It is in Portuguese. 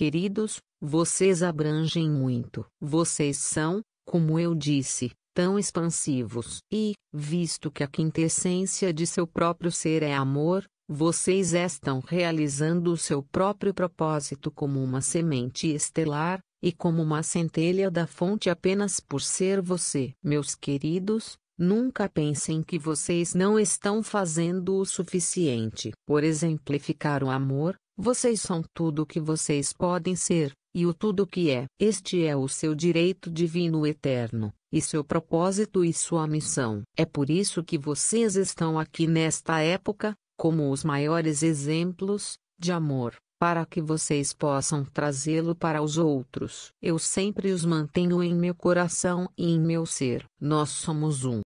queridos, vocês abrangem muito. Vocês são, como eu disse, tão expansivos. E, visto que a quintessência de seu próprio ser é amor, vocês estão realizando o seu próprio propósito como uma semente estelar, e como uma centelha da fonte apenas por ser você. Meus queridos, Nunca pensem que vocês não estão fazendo o suficiente. Por exemplificar o amor, vocês são tudo o que vocês podem ser, e o tudo que é. Este é o seu direito divino eterno, e seu propósito e sua missão. É por isso que vocês estão aqui nesta época, como os maiores exemplos de amor, para que vocês possam trazê-lo para os outros. Eu sempre os mantenho em meu coração e em meu ser. Nós somos um.